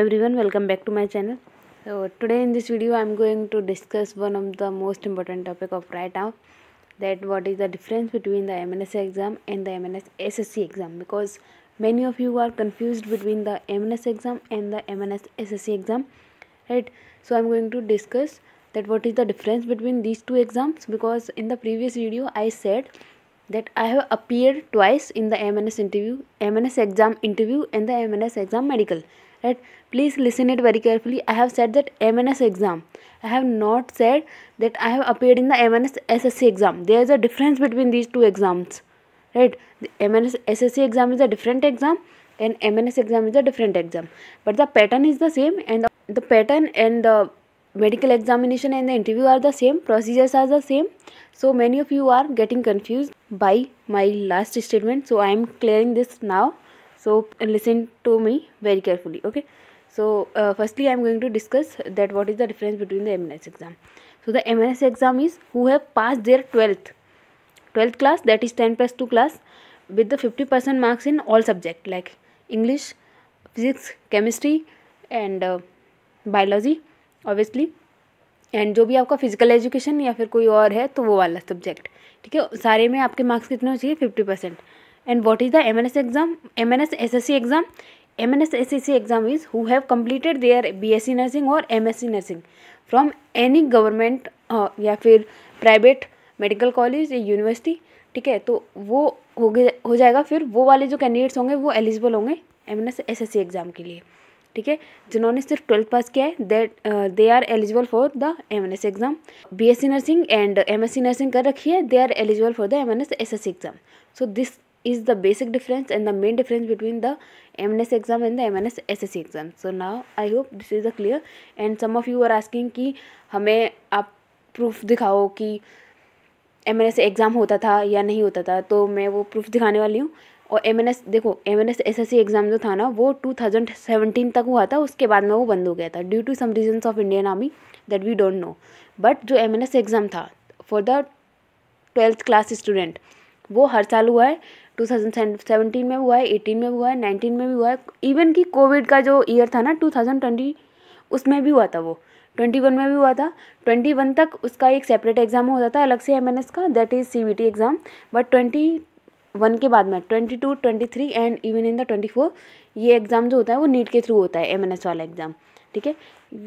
everyone welcome back to my channel so today in this video i'm going to discuss one of the most important topic of right now that what is the difference between the mns exam and the mns ssc exam because many of you are confused between the mns exam and the mns ssc exam right so i'm going to discuss that what is the difference between these two exams because in the previous video i said that i have appeared twice in the mns interview mns exam interview and the mns exam medical right please listen it very carefully i have said that mns exam i have not said that i have appeared in the mns ssc exam there is a difference between these two exams right the mns ssc exam is a different exam and mns exam is a different exam but the pattern is the same and the, the pattern and the medical examination and the interview are the same procedures are the same so many of you are getting confused by my last statement so i am clearing this now so listen to me very carefully okay so uh, firstly i am going to discuss that what is the difference between the mns exam so the mns exam is who have passed their 12th 12th class that is 10 plus 2 class with the 50% marks in all subject like english physics chemistry and uh, biology obviously and जो भी आपका physical education या फिर कोई और है तो वो वाला सब्जेक्ट ठीक है सारे में आपके मार्क्स कितने हो चाहिए fifty percent and what is the M M N N S S S S exam exam M N S S S C exam is MNS have completed they are B S C nursing और M S C nursing from any government या फिर private medical college या university ठीक है तो वो हो गए हो जाएगा फिर वो वाले जो कैंडिडेट्स होंगे वो एलिजिबल होंगे M N S S S C exam के लिए ठीक है जिन्होंने सिर्फ ट्वेल्थ पास किया है that they are eligible for the M N S exam B S C nursing and M S C nursing कर रखी है they are eligible for the M N S S S C exam so this is the basic difference and the main difference between the MNS exam and the MNS SSC exam. So now I hope this is a clear and some of you are asking कि हमें आप proof दिखाओ कि M N S exam होता था या नहीं होता था तो मैं वो प्रूफ दिखाने वाली हूँ और एम एन एस देखो M N S S S C exam जो था ना वो टू थाउजेंड सेवेंटीन तक हुआ था उसके बाद में वो बंद हो गया था due to some reason of Indian army that we don't know but जो एम एन एस एग्ज़ाम था for the twelfth class student वो हर साल हुआ है टू थाउजेंड सेवेंटीन में हुआ है एटीन में हुआ है नाइनटीन में भी हुआ है इवन कि कोविड का जो ईयर था ना टू थाउजेंड ट्वेंटी उसमें भी हुआ था वो ट्वेंटी वन में भी हुआ था ट्वेंटी वन तक उसका एक सेपरेट एग्ज़ाम होता था अलग से एम एन एस का that is C B T exam but twenty one के बाद में twenty two twenty three and even in the twenty four ये एग्ज़ाम जो होता है वो नीट के थ्रू होता है एम एन एस वाला एग्ज़ाम ठीक है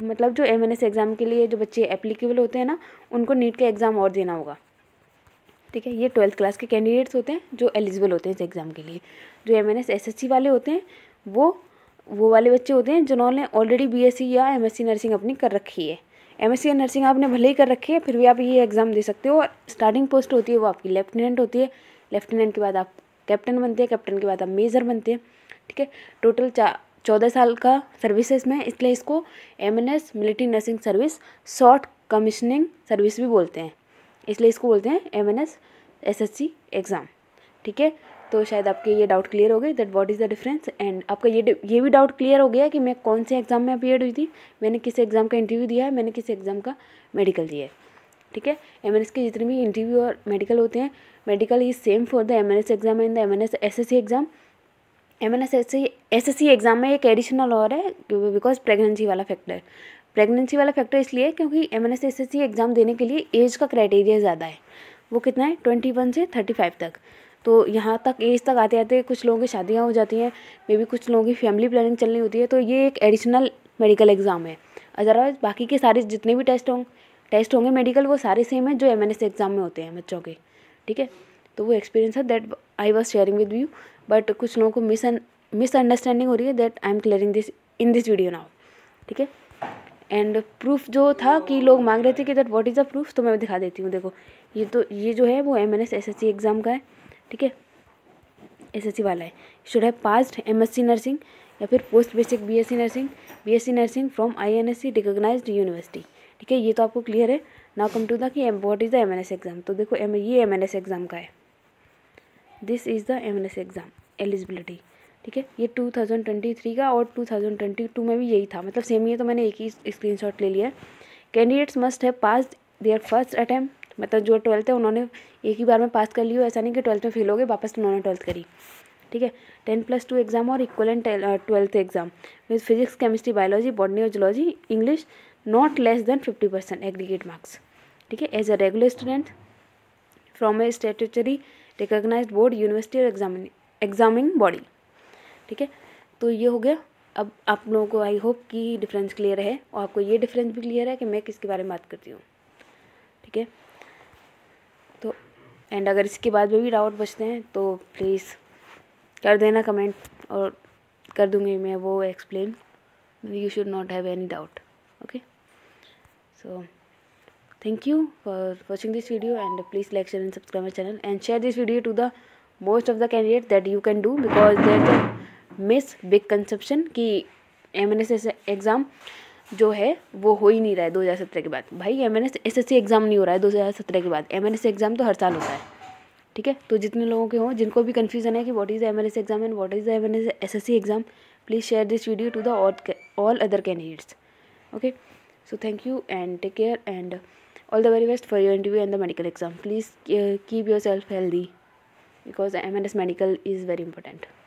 मतलब जो एम एन एस एग्ज़ाम के लिए जो बच्चे एप्लीकेबल होते हैं ना उनको नीट का एग्ज़ाम और देना होगा ठीक है ये ट्वेल्थ क्लास के कैंडिडेट्स होते हैं जो एलिजिबल होते हैं इस एग्ज़ाम के लिए जो एम एन वाले होते हैं वो वो वाले बच्चे होते हैं जिन्होंने ऑलरेडी बी या एम नर्सिंग अपनी कर रखी है एम या नर्सिंग आपने भले ही कर रखी है फिर भी आप ये एग्ज़ाम दे सकते हो और स्टार्टिंग पोस्ट होती है वो आपकी लेफ्टिनेंट होती है लेफ्टिनेंट के बाद आप कैप्टन बनते हैं कैप्टन के बाद आप मेजर बनते हैं ठीक है टोटल चा चौदह साल का सर्विस है इसमें इसलिए इसको M military nursing service short commissioning service भी बोलते हैं इसलिए इसको बोलते हैं M N S S S C exam ठीक है तो शायद आपके ये डाउट क्लियर हो गए that what is the difference and आपका ये ये भी डाउट क्लियर हो गया कि मैं कौन से एग्ज़ाम में अपीयर हुई थी मैंने किस एग्ज़ाम का इंटरव्यू दिया है मैंने किस एग्ज़ाम का मेडिकल दिया है ठीक है एम के जितने भी इंटरव्यू और मेडिकल होते हैं medical is same for the M exam and the M N S S S C exam M N S S S C exam में एक एडिशनल और है बिकॉज प्रेगनेंसी वाला फैक्टर प्रेगनेंसी वाला फैक्टर इसलिए क्योंकि M N S S S C exam देने के लिए एज का क्राइटेरिया ज़्यादा है वो कितना है ट्वेंटी वन से थर्टी फाइव तक तो यहाँ तक एज तक आते आते कुछ लोगों की शादियाँ हो जाती हैं मे बी कुछ लोगों की फैमिली प्लानिंग चलनी होती है तो ये एक एडिशनल मेडिकल एग्ज़ाम है अदरवाइज बाकी के सारे जितने भी टेस्ट होंगे टेस्ट होंगे मेडिकल वो सारे सेम है जो एम एग्ज़ाम में होते हैं बच्चों के ठीक है तो वो एक्सपीरियंस है that I was sharing with you but कुछ लोगों को मिस मिसअंडरस्टैंडिंग हो रही है that I am clearing this in this video now ठीक है एंड प्रूफ जो था कि लोग मांग रहे थे कि that what is the proof तो मैं दिखा देती हूँ देखो ये तो ये जो है वो M N S S S C exam का है ठीक है एस एस सी वाला है शुड है passed M S C nursing या फिर post basic B S C nursing B S C nursing from I N S C recognise university ठीक है ये तो आपको क्लियर है नाउ कम टू द कि what is the M N S exam तो देखो एम ये एम एन एस एग्ज़ाम का है this is the M N S exam eligibility ठीक है ये 2023 का और 2022 में भी यही था मतलब सेम ही है तो मैंने एक ही स्क्रीनशॉट ले लिया है कैंडिडेट्स मस्ट है पास देयर फर्स्ट अटैम्प्ट मतलब जो ट्वेल्थ है उन्होंने एक ही बार में पास कर ली हो ऐसा नहीं कि ट्वेल्थ में फेल हो गए वापस उन्होंने ट्वेल्थ करी ठीक है टेन प्लस टू एग्जाम और equivalent twelfth exam with physics chemistry biology botany और zoology English not less than fifty percent aggregate marks ठीक है as a regular student from a statutory recognise board university और examining examining body ठीक है तो ये हो गया अब आप लोगों को आई होप कि डिफरेंस क्लियर है और आपको ये डिफरेंस भी क्लियर है कि मैं किसके बारे में बात करती हूँ ठीक है तो एंड अगर इसके बाद में भी डाउट बचते हैं तो प्लीज़ कर देना कमेंट और कर दूँगी मैं वो explain you should not have any doubt okay so thank you for watching this video and please like share and subscribe my channel and share this video to the most of the candidate that you can do because that miss big conception की M N S exam जो है वो हो ही नहीं रहा है दो हज़ार सत्रह के बाद भाई M N S S S C exam नहीं हो रहा है दो हज़ार सत्रह के बाद एम एन एस एग्ज़ाम तो हर साल होता है ठीक है तो जितने लोगों के हों जिनको भी कन्फ्यूज़न है कि what is the M N S exam and what is the M N S S S C exam please share this video to the all other candidates okay so thank you and take care and all the very best for your interview and the medical exam please keep your self healthy because M N S medical is very important